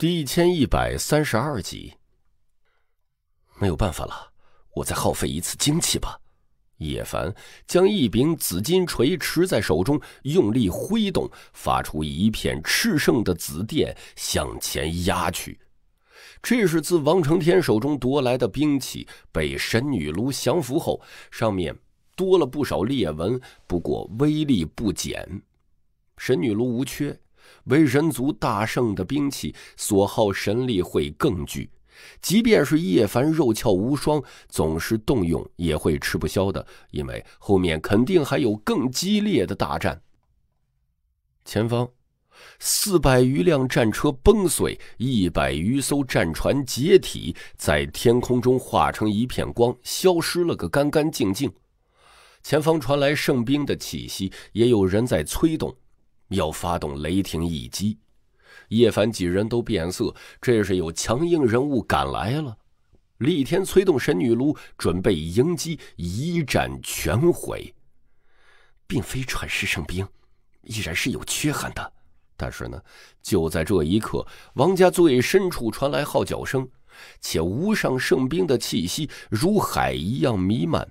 第一千一百三十二集，没有办法了，我再耗费一次精气吧。叶凡将一柄紫金锤持在手中，用力挥动，发出一片炽盛的紫电向前压去。这是自王成天手中夺来的兵器，被神女炉降服后，上面多了不少裂纹，不过威力不减。神女炉无缺。为人族大圣的兵器所耗神力会更巨，即便是叶凡肉窍无双，总是动用也会吃不消的，因为后面肯定还有更激烈的大战。前方，四百余辆战车崩碎，一百余艘战船解体，在天空中化成一片光，消失了个干干净净。前方传来圣兵的气息，也有人在催动。要发动雷霆一击，叶凡几人都变色。这是有强硬人物赶来了。厉天催动神女炉，准备迎击，一战全毁，并非传世圣兵，依然是有缺憾的。但是呢，就在这一刻，王家最深处传来号角声，且无上圣兵的气息如海一样弥漫，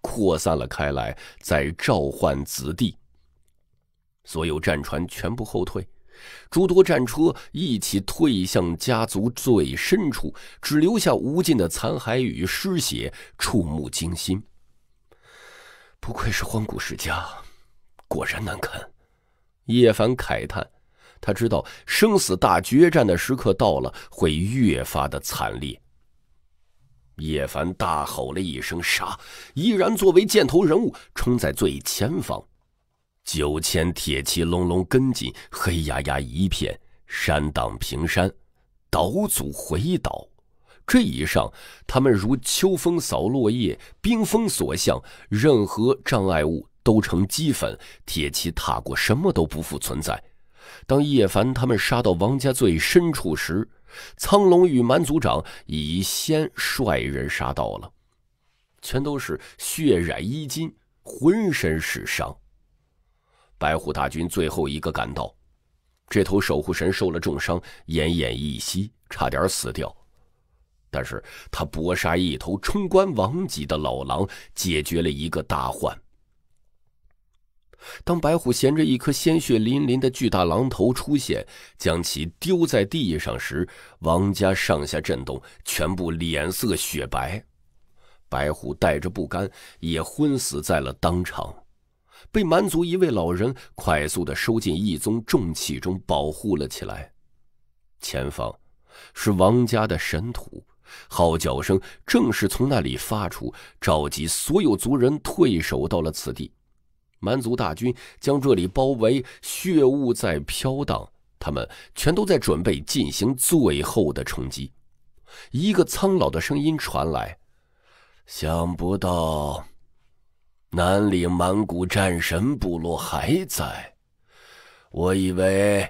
扩散了开来，在召唤子弟。所有战船全部后退，诸多战车一起退向家族最深处，只留下无尽的残骸与尸血，触目惊心。不愧是荒古世家，果然难堪。叶凡慨叹，他知道生死大决战的时刻到了，会越发的惨烈。叶凡大吼了一声“杀”，毅然作为箭头人物冲在最前方。九千铁骑隆隆跟进，黑压压一片。山挡平山，岛阻回岛。这一上，他们如秋风扫落叶，冰封所向，任何障碍物都成齑粉。铁骑踏过，什么都不复存在。当叶凡他们杀到王家最深处时，苍龙与蛮族长已先率人杀到了，全都是血染衣襟，浑身是伤。白虎大军最后一个赶到，这头守护神受了重伤，奄奄一息，差点死掉。但是他搏杀一头冲冠王级的老狼，解决了一个大患。当白虎衔着一颗鲜血淋淋的巨大狼头出现，将其丢在地上时，王家上下震动，全部脸色雪白。白虎带着不甘，也昏死在了当场。被蛮族一位老人快速的收进一宗重器中，保护了起来。前方是王家的神土，号角声正是从那里发出，召集所有族人退守到了此地。蛮族大军将这里包围，血雾在飘荡，他们全都在准备进行最后的冲击。一个苍老的声音传来：“想不到。”南岭蛮古战神部落还在，我以为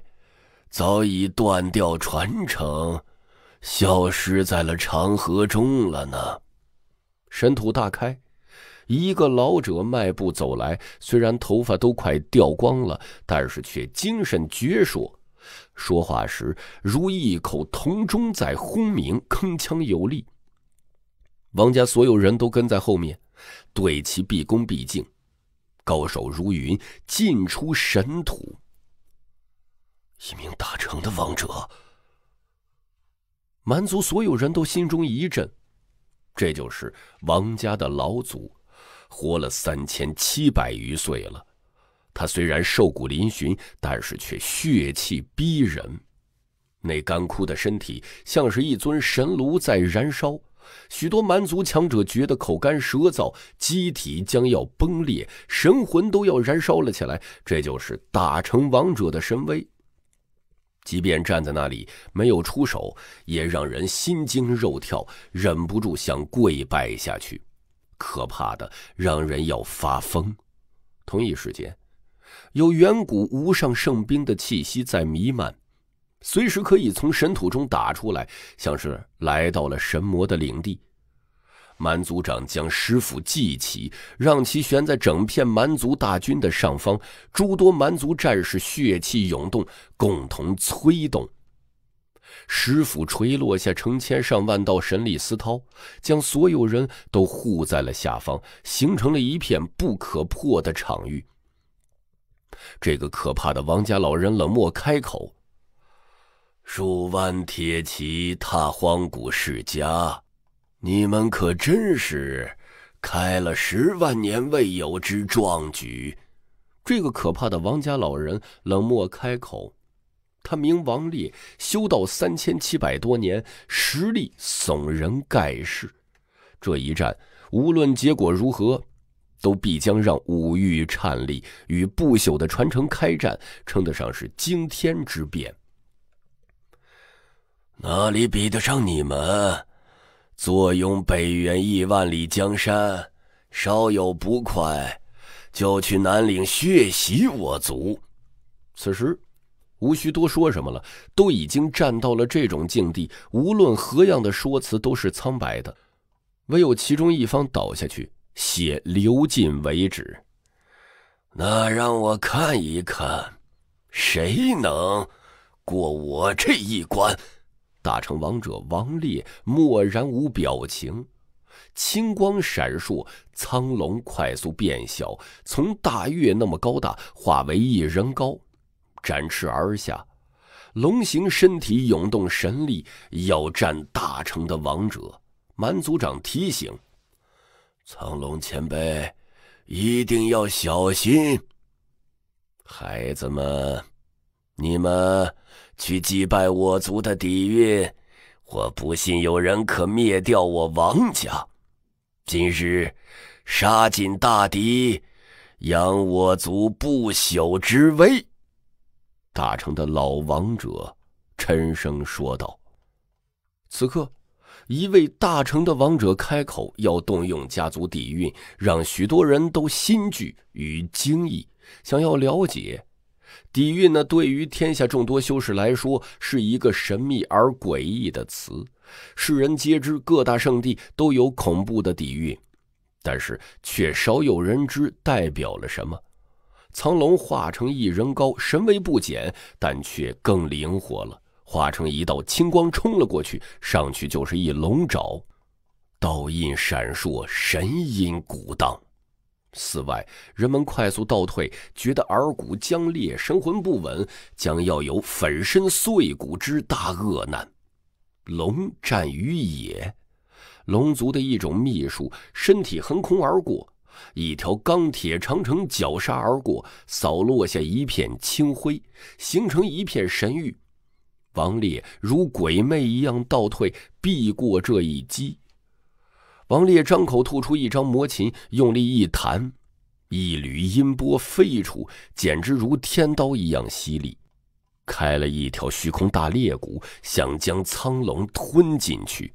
早已断掉传承，消失在了长河中了呢。神土大开，一个老者迈步走来，虽然头发都快掉光了，但是却精神矍铄，说话时如一口铜钟在轰鸣，铿锵有力。王家所有人都跟在后面。对其毕恭毕敬，高手如云，进出神土。一名大成的王者，蛮族所有人都心中一震。这就是王家的老祖，活了三千七百余岁了。他虽然瘦骨嶙峋，但是却血气逼人，那干枯的身体像是一尊神炉在燃烧。许多蛮族强者觉得口干舌燥，机体将要崩裂，神魂都要燃烧了起来。这就是大成王者的神威，即便站在那里没有出手，也让人心惊肉跳，忍不住想跪拜下去，可怕的让人要发疯。同一时间，有远古无上圣兵的气息在弥漫。随时可以从神土中打出来，像是来到了神魔的领地。蛮族长将石斧祭起，让其悬在整片蛮族大军的上方。诸多蛮族战士血气涌动，共同催动石斧，垂落下成千上万道神力丝绦，将所有人都护在了下方，形成了一片不可破的场域。这个可怕的王家老人冷漠开口。数万铁骑踏荒古世家，你们可真是开了十万年未有之壮举！这个可怕的王家老人冷漠开口：“他名王烈，修道三千七百多年，实力耸人盖世。这一战，无论结果如何，都必将让五域颤栗。与不朽的传承开战，称得上是惊天之变。”哪里比得上你们？坐拥北原亿万里江山，稍有不快，就去南岭血洗我族。此时，无需多说什么了，都已经战到了这种境地，无论何样的说辞都是苍白的，唯有其中一方倒下去，血流尽为止。那让我看一看，谁能过我这一关。大成王者王烈漠然无表情，青光闪烁，苍龙快速变小，从大月那么高大化为一人高，展翅而下。龙形身体涌动神力，要战大成的王者。蛮族长提醒：“苍龙前辈，一定要小心，孩子们。”你们去祭拜我族的底蕴，我不信有人可灭掉我王家。今日杀尽大敌，扬我族不朽之威。”大成的老王者沉声说道。此刻，一位大成的王者开口要动用家族底蕴，让许多人都心惧与惊异，想要了解。底蕴呢，对于天下众多修士来说，是一个神秘而诡异的词。世人皆知各大圣地都有恐怖的底蕴，但是却少有人知代表了什么。苍龙化成一人高，神威不减，但却更灵活了。化成一道青光冲了过去，上去就是一龙爪，倒印闪烁，神音鼓荡。此外，人们快速倒退，觉得耳骨僵裂，神魂不稳，将要有粉身碎骨之大恶难。龙战于野，龙族的一种秘术，身体横空而过，一条钢铁长城绞杀而过，扫落下一片青灰，形成一片神域。王烈如鬼魅一样倒退，避过这一击。王烈张口吐出一张魔琴，用力一弹，一缕音波飞出，简直如天刀一样犀利，开了一条虚空大裂谷，想将苍龙吞进去。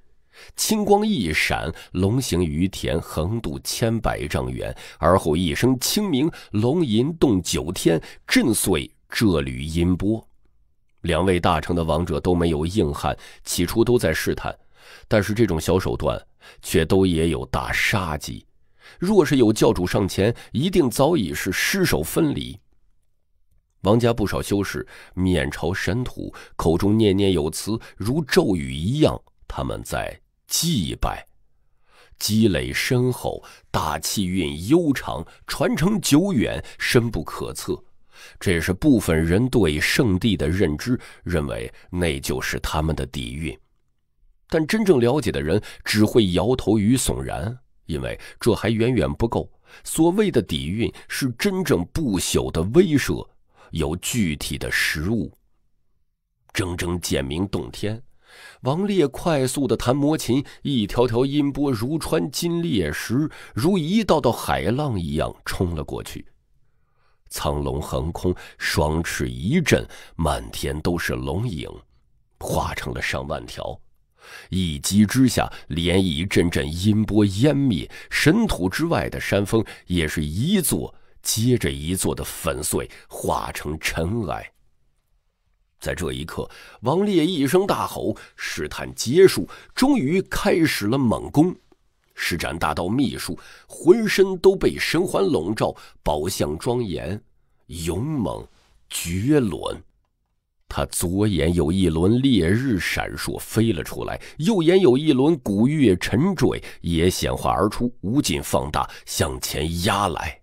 青光一闪，龙行于田横渡千百丈远，而后一声清明，龙吟动九天，震碎这缕音波。两位大成的王者都没有硬汉，起初都在试探。但是这种小手段却都也有大杀机，若是有教主上前，一定早已是尸首分离。王家不少修士面朝神土，口中念念有词，如咒语一样，他们在祭拜。积累深厚，大气运悠长，传承久远，深不可测。这也是部分人对圣地的认知，认为那就是他们的底蕴。但真正了解的人只会摇头与悚然，因为这还远远不够。所谓的底蕴是真正不朽的威慑，有具体的实物。铮铮简明洞天，王烈快速的弹魔琴，一条条音波如穿金裂石，如一道道海浪一样冲了过去。苍龙横空，双翅一震，满天都是龙影，化成了上万条。一击之下，连一阵阵音波湮灭，神土之外的山峰也是一座接着一座的粉碎，化成尘埃。在这一刻，王烈一声大吼，试探结束，终于开始了猛攻，施展大道秘术，浑身都被神环笼罩，宝相庄严，勇猛绝伦。他左眼有一轮烈日闪烁飞了出来，右眼有一轮古月沉坠也显化而出，无尽放大向前压来，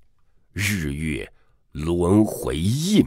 日月轮回印。